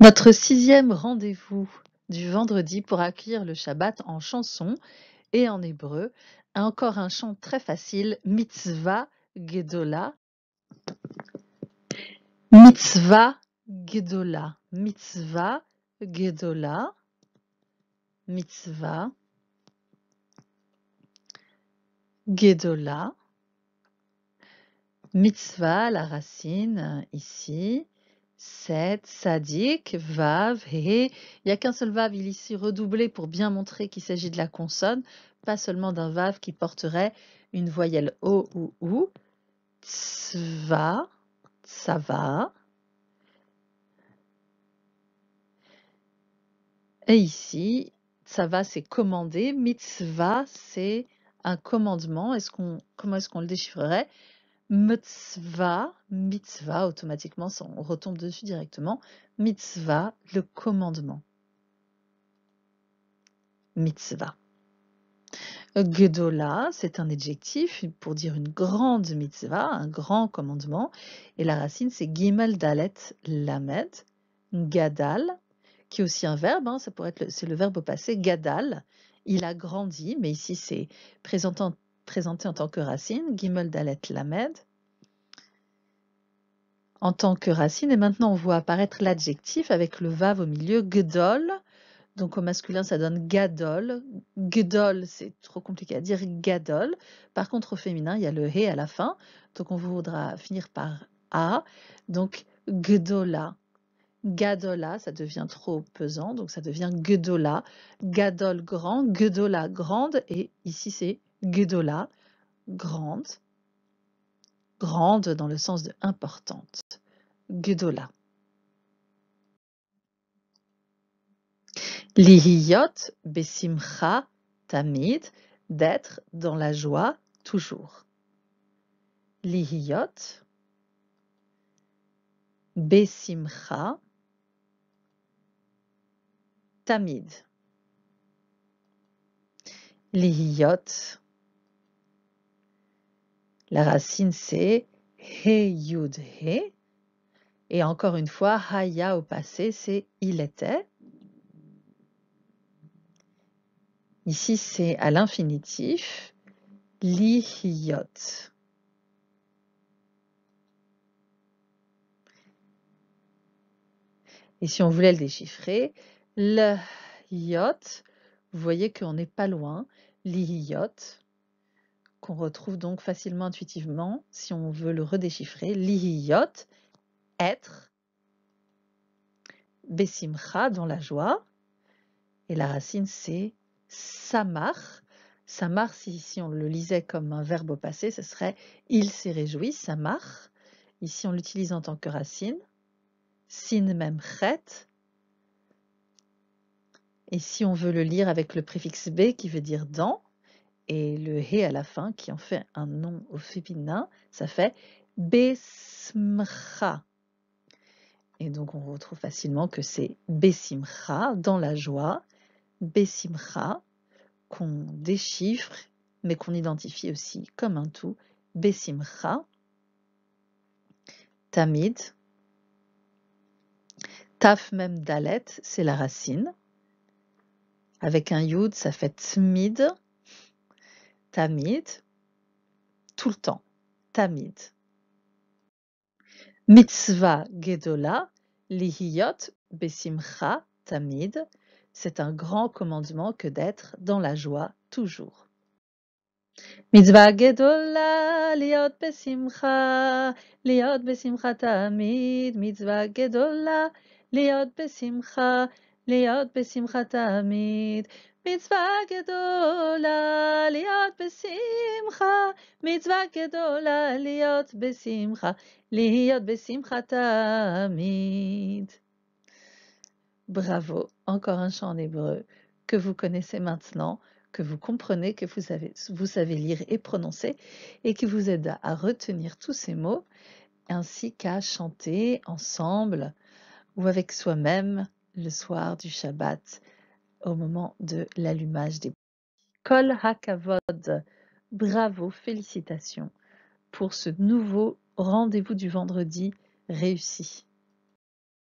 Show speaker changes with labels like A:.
A: Notre sixième rendez-vous du vendredi pour accueillir le Shabbat en chanson et en hébreu a encore un chant très facile, Mitzvah Gedola. Mitzvah Gedola. Mitzvah Gedola. Mitzvah Gedola. Mitzvah, la racine ici. 7, Sadik, Vav, He. Il n'y a qu'un seul Vav, il est ici redoublé pour bien montrer qu'il s'agit de la consonne, pas seulement d'un Vav qui porterait une voyelle O ou OU. Tsva, Tsava. Et ici, Tsava c'est commander, Mitzva c'est un commandement. Est -ce comment est-ce qu'on le déchiffrerait Mitzvah, mitzvah, automatiquement, on retombe dessus directement. Mitzvah, le commandement. Mitzvah. Gedola, c'est un adjectif pour dire une grande mitzvah, un grand commandement. Et la racine, c'est gimel dalet lamed. Gadal, qui est aussi un verbe, hein, ça pourrait être c'est le verbe au passé. Gadal, il a grandi, mais ici c'est présentant présenté en tant que racine, Gimel Dalet Lamed, en tant que racine. Et maintenant, on voit apparaître l'adjectif avec le vav au milieu, gdol. Donc au masculin, ça donne gadol. Gdol, c'est trop compliqué à dire, gadol. Par contre, au féminin, il y a le he à la fin. Donc on voudra finir par a. Donc gdola. Gadola, ça devient trop pesant, donc ça devient Gdola. Gadol grand, Gdola grande, et ici c'est Gdola grande grande dans le sens de importante, Gedola. Lihiyot besimcha tamid, d'être dans la joie toujours. Lihiyot besimcha tamid. Lihiyot la racine c'est he yud he. Et encore une fois, haya au passé, c'est il était. Ici, c'est à l'infinitif, «». Et si on voulait le déchiffrer, le yot, vous voyez qu'on n'est pas loin, «» qu'on retrouve donc facilement intuitivement si on veut le redéchiffrer. Lihiyot, être. Bessimcha, dans la joie. Et la racine, c'est samar. Samar, si, si on le lisait comme un verbe au passé, ce serait il s'est réjoui, samar. Ici, on l'utilise en tant que racine. Sin même chet. Et si on veut le lire avec le préfixe b qui veut dire dans, et le hé à la fin qui en fait un nom au féminin, ça fait besmcha. Et donc on retrouve facilement que c'est besimra dans la joie, besimra qu'on déchiffre mais qu'on identifie aussi comme un tout, besimra, tamid, taf même dalet, c'est la racine. Avec un yud, ça fait tmid, tamid, tout le temps, tamid. Mitzvah gedola, liyot besimcha tamid, c'est un grand commandement que d'être dans la joie toujours. «Mitzvah gedola liyot besimcha להיות tamid, tamid, Bravo, encore un chant en hébreu que vous connaissez maintenant, que vous comprenez, que vous savez, lire et prononcer, et qui vous aide à retenir tous ces mots, ainsi qu'à chanter ensemble ou avec soi-même le soir du Shabbat, au moment de l'allumage des Kol Hakavod. Bravo, félicitations pour ce nouveau rendez-vous du vendredi réussi.